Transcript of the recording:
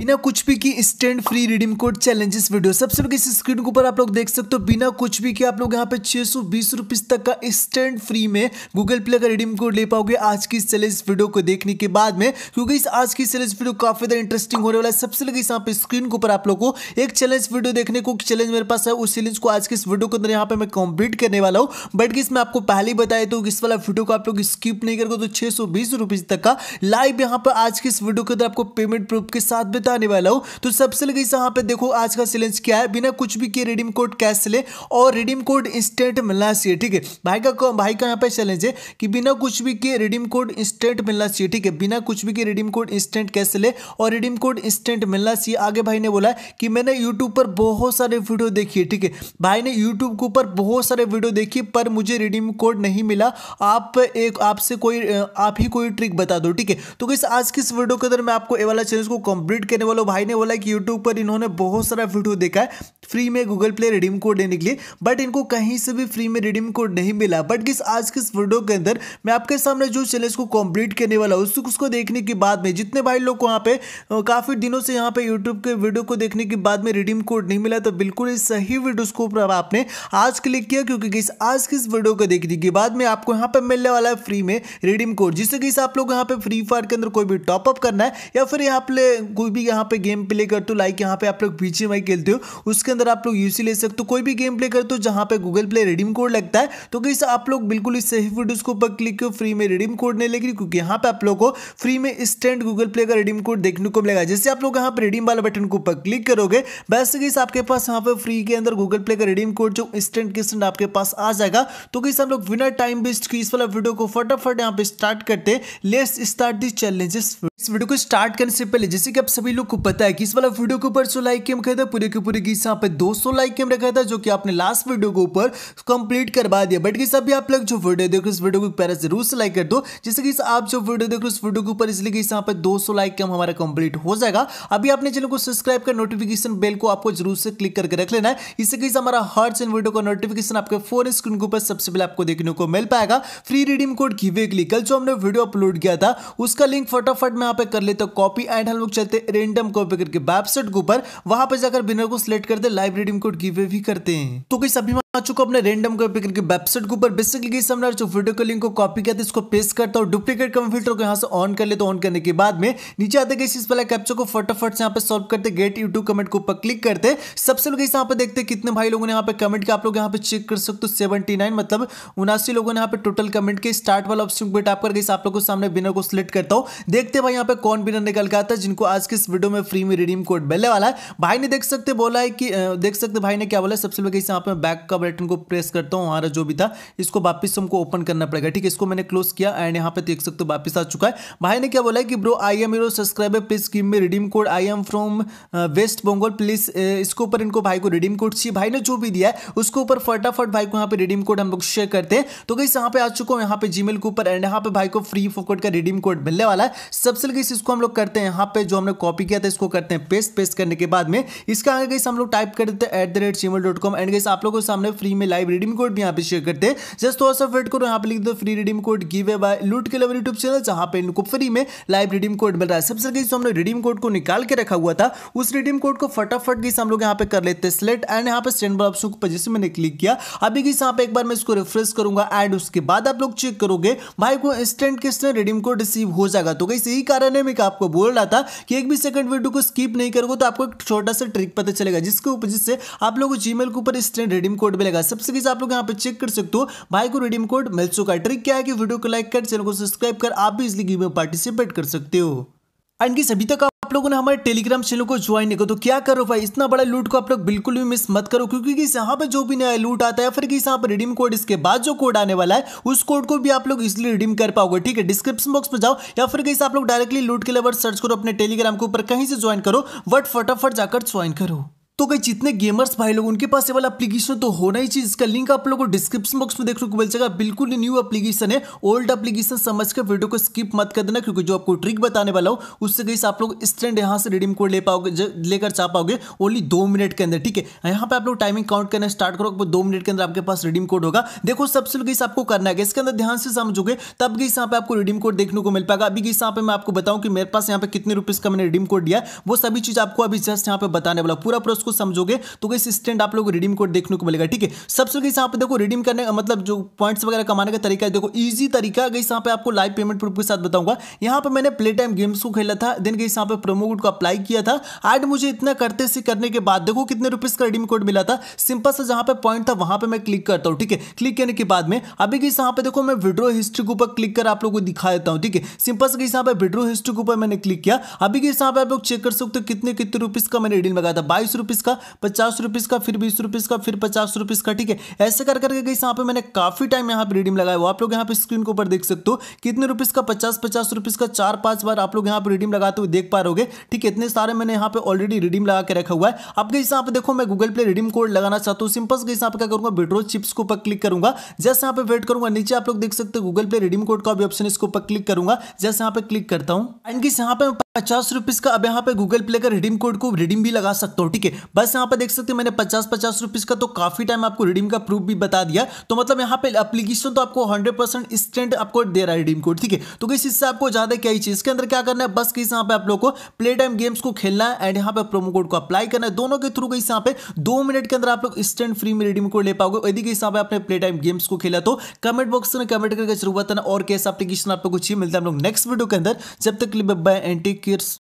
बिना कुछ भी की stand free redeem code challenges video सबसे पहले इस स्क्रीन के ऊपर आप लोग देख सकते हो बिना कुछ भी के आप लोग यहाँ पे छह सौ बीस रुपीज तक का स्टैंड फ्री में गूगल प्ले का रिडीम कोड ले पाओगे आज की चैलेंज वीडियो को देखने के बाद में क्योंकि इस आज की चैलेंज वीडियो काफी ज्यादा इंटरेस्टिंग होने वाला है सबसे लगे यहाँ पे स्क्रीन के ऊपर आप लोग को एक चैलेंज वीडियो देखने को चैलेंज मेरे पास है उस चैलेंज को आज के इस वीडियो के अंदर यहाँ पे मैं कंप्लीट करने वाला हूँ बट किस मैं आपको पहले ही बताया तो इस वाला वीडियो को आप लोग स्किप नहीं करोगे तो छह सौ बीस रुपीज तक का लाइव यहाँ पे आज की इस वीडियो के अंदर आपको पेमेंट प्रूफ के साथ बताने वाला हूँ तो सबसे लगे यहाँ पे देखो आज का चैलेंज क्या है बिना कुछ भी किए रिडीम कोड कैश ले और रिडीम कोड इंस्टेंट मिलना चाहिए ठीक है भाई का भाई का यहाँ पे चैलेंज है कि बिना कुछ भी किए रिडीम कोड इंस्टेंट मिलना चाहिए ठीक है बिना कुछ भी किए रिडीम कोड इंस्टेंट कैश ले और रिडीम कोड इंस्टेंट मिलना चाहिए आगे भाई ने बोला कि मैंने यूट्यूब पर बहुत सारे वीडियो देखी ठीक है भाई ने यूट्यूब के ऊपर बहुत सारे वीडियो देखी पर मुझे रिडीम कोड नहीं मिला आप एक आपसे कोई आप ही कोई ट्रिक बता दो ठीक है तो कैसे आज किस वीडियो के अंदर मैं आपको ये वाला चैलेंज को कंप्लीट कर देने वालों भाई ने बोला कि यूट्यूब पर इन्होंने बहुत सारा वीडियो देखा है फ्री में गूगल प्ले रिडीम कोड देने के लिए बट इनको कहीं से भी फ्री में रिडीम कोड नहीं मिला बट किस आज किस वीडियो के अंदर मैं आपके सामने जो चैलेंज को कंप्लीट करने वाला हूँ उसको देखने के बाद में जितने भाई लोग वहाँ पे काफ़ी दिनों से यहाँ पे यूट्यूब के वीडियो को देखने के बाद में रिडीम कोड नहीं मिला तो बिल्कुल इस सही वीडियोस को आपने आज क्लिक किया क्योंकि किस आज किस वीडियो को देखने के बाद में आपको यहाँ पर मिलने वाला है फ्री में रिडीम कोड जिससे कि आप लोग यहाँ पे फ्री फायर के अंदर कोई भी टॉपअप करना है या फिर यहाँ पे कोई भी यहाँ पे गेम प्ले करते हो लाइक यहाँ पे आप लोग बीच में खेलते हो उसके अंदर आप लोग यूसी ले सकते हो कोई भी गेम प्ले करते हो जहाँ पे गूगल प्ले रिडीम कोड लगता है तो कैसे आप लोग बिल्कुल इस सही वीडियोज को ऊपर क्लिक करो फ्री में रिडीम कोड नहीं लेगी क्योंकि यहाँ पे आप लोग को फ्री में इंस्टेंट गूगल प्ले का रिडीम कोड देखने को मिलेगा जैसे आप लोग यहाँ पर रिडीम वाला बटन को ऊपर क्लिक करोगे वैसे कैसे आपके पास यहाँ पे फ्री के अंदर गूगल प्ले का रिडीम कोड जो इंस्टेंट के आपके पास आ जाएगा तो कैसे हम लोग बिना टाइम वेस्ट की इस वाला वीडियो को फटाफट यहाँ पे स्टार्ट करते लेट्स स्टार्ट दिस चैलेंजेस इस वीडियो को स्टार्ट करने से पहले जैसे कि आप सभी सभी लोग को पता है कि इस वाला वीडियो के ऊपर सो लाइक गेम रखा था पूरे के पूरे की यहाँ पे दो सौ लाइक गेम रखा था जो कि आपने लास्ट वीडियो के ऊपर कंप्लीट करवा दिया बट किस अभी आप लोग जो वीडियो देखो इस वीडियो को पहले जरूर से लाइक कर दो जैसे कि आप जो वीडियो देखो इस वीडियो के ऊपर इसलिए कि यहाँ पे दो सौ लाइक गेम हमारा कंप्लीट हो जाएगा अभी आपने चैनल को सब्सक्राइब कर नोटिफिकेशन बेल को आपको जरूर से क्लिक करके रख लेना है इससे कि हमारा हर चैनल वीडियो का नोटिफिकेशन आपके फोन स्क्रीन के ऊपर सबसे पहले आपको देखने को मिल पाएगा फ्री रिडीम कोड घीवे के लिए कल जो हमने वीडियो अपलोड किया था उसका लिंक फटाफट में यहाँ पे कर लेते कॉपी एंड हम लोग चलते रेंडम कॉपी करके वेबसाइट के ऊपर वहां पर जाकर विनर को सिलेक्ट करते लाइव रिडीम कोड गिवे भी करते हैं तो कई सभी आ चुका अपने रैंडम कॉपी की वेबसाइट के ऊपर बेसिकली समझा जो वीडियो के लिंक को कॉपी किया था इसको पेस्ट करता हूँ डुप्लीकेट कम फिल्टर को यहाँ से ऑन कर ले तो ऑन करने के बाद में नीचे आते गए इस वाला कैप्चर को फटाफट से यहाँ पे सॉल्व करते गेट यूट्यूब कमेंट के ऊपर क्लिक करते सबसे लोग इस यहाँ पे देखते कितने भाई लोगों ने यहाँ पे कमेंट किया आप लोग यहाँ पे चेक कर सकते हो सेवेंटी मतलब उनासी लोगों ने यहाँ पे टोटल कमेंट के स्टार्ट वाला ऑप्शन पर टाप करके आप लोग को सामने विनर को सिलेक्ट करता हूँ देखते भाई यहाँ पे कौन विनर निकल के आता है जिनको आज के इस वीडियो में फ्री में रिडीम कोड मिलने वाला है भाई ने देख सकते बोला है कि देख सकते भाई ने क्या बोला सबसे लोग यहाँ पे बैक बटन को प्रेस करता हूँ हमारा जो भी था इसको वापस हमको ओपन करना पड़ेगा ठीक है इसको मैंने क्लोज किया एंड यहाँ पे देख सकते हो वापस आ चुका है भाई ने क्या बोला है कि bro I am your subscriber please give me redeem code I am from West Bengal please इसके ऊपर इनको भाई को रिडीम कोड चाहिए भाई ने जो भी दिया है उसके ऊपर फटाफट भाई को यहाँ पे रिडीम कोड हम लोग शेयर करते हैं तो कहीं यहाँ पे आ चुका हूँ यहाँ पे जीमेल के ऊपर एंड यहाँ पे भाई को फ्री फोकट का रिडीम कोड मिलने वाला है सबसे गई इसको हम लोग करते हैं यहाँ पे जो हमने कॉपी किया था इसको करते हैं पेस्ट पेस्ट करने के बाद में इसका आगे कहीं हम लोग टाइप कर देते हैं at the rate Gmail dot com and कहीं आप लोगों के सामने है मतलब फ्री में लाइव रिडीम कोड भी यहाँ पे शेयर करते हैं जस्ट थोड़ा सा वेट करो यहाँ पे लिख दो free redeem code give a bye लूट के लवर यूट्यूब चैनल जहाँ पे इनको फ्री में लाइव रिडीम कोड मिल रहा है सबसे गई तो हमने रिडीम कोड को निकाल के रखा हुआ था उस रिडीम कोड को फटाफट गई हम लोग यहाँ पे कर लेते हैं सिलेक्ट एंड यहाँ पे स्टैंड ऑप्शन को जिससे मैंने क्लिक किया अभी गई यहाँ पे एक बार मैं इसको रिफ्रेश करूंगा एंड उसके बाद आप लोग चेक करोगे भाई को इंस्टेंट किसने रिडीम कोड रिसीव हो जाएगा तो गई यही कारण है मैं आपको बोल रहा था कि एक भी सेकंड वीडियो को स्किप नहीं करोगे तो आपको एक छोटा सा ट्रिक पता चलेगा जिसके ऊपर जिससे आप लोग जीमेल के ऊपर इंस्टेंट रिडीम कोड मिलेगा सबसे आप लोग यहाँ पे चेक कर सकते हो भाई को रिडीम कोड मिल चुका है ट्रिक क्या है कि वीडियो को लाइक कर चैनल को सब्सक्राइब कर आप भी इसलिए गेम में पार्टिसिपेट कर सकते हो एंड की सभी तक आप लोगों ने हमारे टेलीग्राम चैनल को ज्वाइन नहीं करो तो क्या करो भाई इतना बड़ा लूट को आप लोग बिल्कुल भी मिस मत करो क्योंकि कि यहाँ पर जो भी नया लूट आता है फिर किस यहाँ पर रिडीम कोड इसके बाद जो कोड आने वाला है उस कोड को भी आप लोग इसलिए रिडीम कर पाओगे ठीक है डिस्क्रिप्शन बॉक्स में जाओ या फिर कहीं आप लोग डायरेक्टली लूट के लेवर सर्च करो अपने टेलीग्राम के ऊपर कहीं से ज्वाइन करो वट फटाफट जाकर ज्वाइन करो तो गई जितने गेमर्स भाई लोग उनके पास ये वाला एप्लीकेशन तो होना ही चाहिए इसका लिंक आप लोगों को डिस्क्रिप्शन बॉक्स में देखने को मिल जाएगा बिल्कुल न्यू एप्लीकेशन है ओल्ड एप्लीकेशन समझ कर वीडियो को स्किप मत कर देना क्योंकि जो आपको ट्रिक बताने वाला हो उससे गई आप लोग स्टैंड यहाँ से रिडीम कोड ले पाओगे लेकर चाह पाओगे ओनली दो मिनट के अंदर ठीक है यहाँ पर आप लोग टाइमिंग काउंट करना स्टार्ट करो दो मिनट के अंदर आपके पास रिडीम कोड होगा देखो सबसे कहीं आपको करना है इसके अंदर ध्यान से समझोगे तब कहीं यहाँ पे आपको रिडीम कोड देखने को मिल पाएगा अभी गई यहाँ पे मैं आपको बताऊँ कि मेरे पास यहाँ पे कितने रुपीज़ का मैंने रिडीम कोड दिया वो सभी चीज़ आपको अभी जस्ट यहाँ पे बताने वाला पूरा प्रोसेस इसको समझोगे तो गई स्टैंड आप लोग रिडीम कोड देखने को मिलेगा ठीक है सबसे गई यहाँ पे देखो रिडीम करने का मतलब जो पॉइंट्स वगैरह कमाने का तरीका है देखो ईजी तरीका गई यहाँ पे आपको लाइव पेमेंट प्रूफ के साथ बताऊंगा यहाँ पर मैंने प्ले टाइम गेम्स को खेला था देन कहीं यहाँ पर प्रोमो कोड को अप्लाई किया था एड मुझे इतना करते से करने के बाद देखो कितने रुपीज का रिडीम कोड मिला था सिंपल सा जहाँ पर पॉइंट था वहाँ पर मैं क्लिक करता हूँ ठीक है क्लिक करने के बाद में अभी कहीं यहाँ पर देखो मैं विड्रो हिस्ट्री के ऊपर क्लिक कर आप लोग को दिखा देता हूँ ठीक है सिंपल से कहीं यहाँ पे विड्रो हिस्ट्री के ऊपर मैंने क्लिक किया अभी गई यहाँ पे आप लोग चेक कर सकते हो कितने कितने रुपीज का मैंने रिडीम लगाया था बाईस रुपीज रुपीज़ का पचास रुपीज़ का फिर बीस रुपीज़ का फिर पचास रुपीज़ का ठीक है ऐसे कर करके गई यहाँ पे मैंने काफ़ी टाइम यहाँ पे रिडीम लगाया हुआ आप लोग यहाँ पे स्क्रीन के ऊपर देख सकते हो कितने रुपीज़ का पचास पचास रुपीज़ का चार पांच बार आप लोग यहाँ पे रिडीम लगाते हुए देख पा रहे ठीक है इतने सारे मैंने यहाँ पे ऑलरेडी रिडीम लगा के रखा हुआ है अब गई यहाँ पे देखो मैं गूगल पे रिडीम कोड लगाना चाहता हूँ सिंपल गई यहाँ पे क्या करूंगा विड्रो चिप्स को ऊपर क्लिक करूंगा जैसे यहाँ पे वेट करूंगा नीचे आप लोग देख सकते हो गूगल पे रिडीम कोड का भी ऑप्शन इसको ऊपर क्लिक करूंगा जैसे यहाँ पे क्लिक करता हूँ एंड किस यहाँ पे पचास रुपीज का अब यहाँ पे गूगल प्ले का रिडीम कोड को रिडीम भी लगा सकते हो ठीक है बस यहाँ पे देख सकते हो मैंने पचास पचास रुपीज का तो काफी टाइम आपको रिडीम का प्रूफ भी बता दिया तो मतलब यहाँ पे एप्लीकेशन तो आपको हंड्रेड परसेंट स्टेंट आपको दे रहा है रिडीम कोड ठीक है तो किस इससे आपको ज्यादा क्या चीज इसके अंदर क्या करना है बस किस यहाँ पे आप लोग को प्ले टाइम गेम्स को खेलना है एंड यहाँ पे प्रोमो कोड को अप्लाई करना है दोनों के थ्रू कहीं यहाँ पे दो मिनट के अंदर आप लोग स्टेंट फ्री में रिडीम कोड ले पाओगे यदि कहीं यहाँ पे आपने प्ले टाइम गेम्स को खेला तो कमेंट बॉक्स में कमेंट करके जरूर बताना और कैसे एप्लीकेशन आपको कुछ मिलता है हम लोग नेक्स्ट वीडियो के अंदर जब तक बाय एंटी Lakers